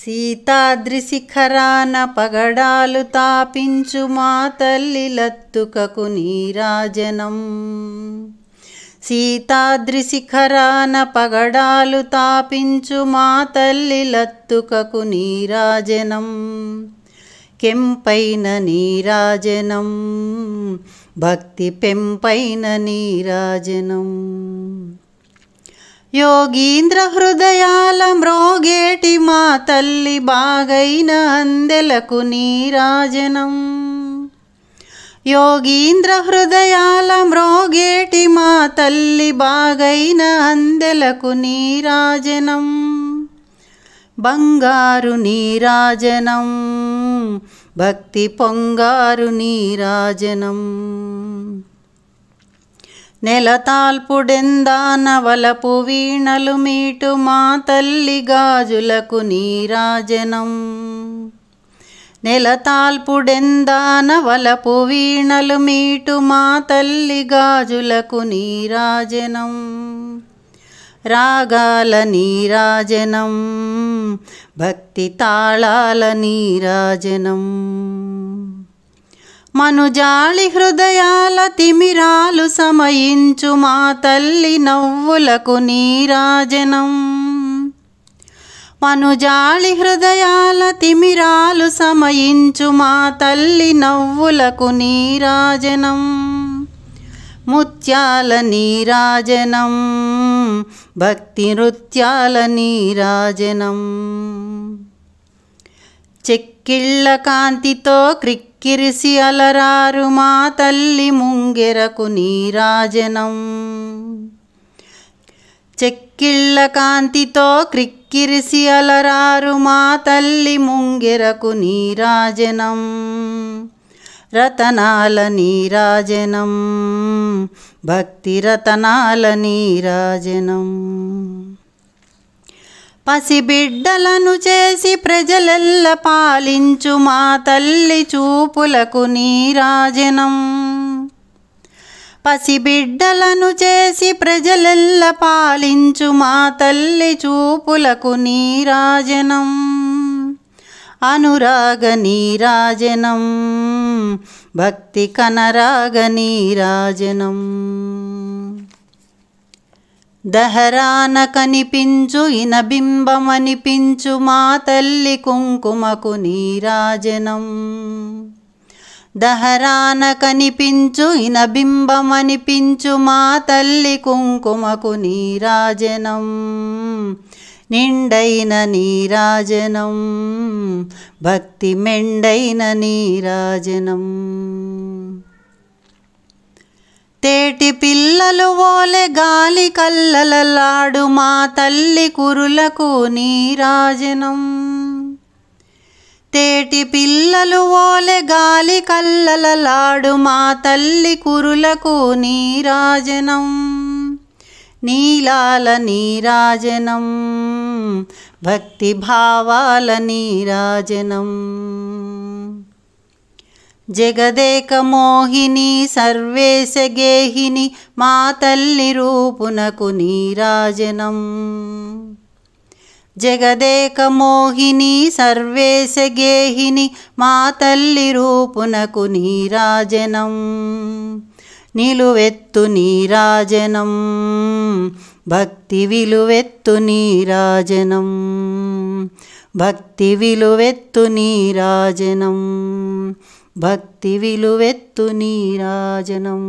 సీతాద్రిశిఖరాన పగడాలు తాపించు మా తల్లి లత్తుకకు నీరాజనం సీతాద్రిశిఖరాన పగడాలు తాపించు మా తల్లి లత్తుకకు నీరాజనం కెంపైన నీరాజనం భక్తి పెంపైన నీరాజనం యోగీంద్ర హృదయాల మ్రోగేటి మాటల్లి బాగైన అందలకు నీరాజనం యోగీంద్ర హృదయాల మ్రోగేటి మాటల్లి బాగైన అందలకు నీరాజనం బంగారు నీరాజనం భక్తి బంగారు నీరాజనం నెలతాల్పుడెందానవలపు వీణలు మీటు మా తల్లి గాజులకు నీరాజనం నెలతాల్పుడెందానవలపు వీణలు మీటు మా తల్లి గాజులకు నీరాజనం రాగాల నీరాజనం భక్తి తాళాల నీరాజనం మనుజాళి హృదయాల తిమిరాలు సమయించు మా తల్లి నవ్వులకు నీరాజనం మనుజాళి హృదయాల తిమిరాలు సమయించు మా తల్లి నవ్వులకు నీరాజనం ముత్యాల నీరాజనం భక్తి నృత్యాల నీరాజనం చెక్కిళ్ళ కాంతితో క్రిక్ కిరిసి అలరారు మా తల్లి ముంగెరకు నీరాజనం చెక్కిళ్ళ కాంతితో క్రిక్కిరిసి అలరారు మా తల్లి ముంగెరకు నీరాజనం రతనాల నీరాజనం భక్తి రతనాల నీరాజనం పసిబిడ్డలను చేసి ప్రజలెల్ల పాలించు మా తల్లి చూపులకు నీరాజనం పసిబిడ్డలను చేసి ప్రజలెల్ల పాలించు మా తల్లి చూపులకు నీరాజనం అనురాగ నీరాజనం భక్తి కనరాగ నీరాజనం దహరాన కనిపించు ఇనబింబమనిపించు మా తల్లి కుంకుమకు నీరాజనం దహరాన కనిపించు ఇనబింబమనిపించు మా తల్లి కుంకుమకు నీరాజనం నిండైన నీరాజనం భక్తి మెండైన నీరాజనం ఏటి పిల్లలు ఓలె గాలి కల్లలలాడు మా తల్లి కురులకు నీరాజనం తేటి పిల్లలు ఓలె గాలి కల్లలలాడు మా తల్లి కురులకు నీరాజనం నీలాల నీరాజనం భక్తి భావాల నీరాజనం జగదేక జగదేకమోహిని సర్వేశగేహిని మా తల్లి రూపునకు నీరాజనం జగదేక జగదేకమోహిని సర్వేశగేహిని మా తల్లి రూపునకు నీరాజనం నిలువెత్తు నీరాజనం భక్తి విలువెత్తు నీరాజనం భక్తి విలువెత్తు నీరాజనం भक्तिविलुवेत्तु नीराजनम्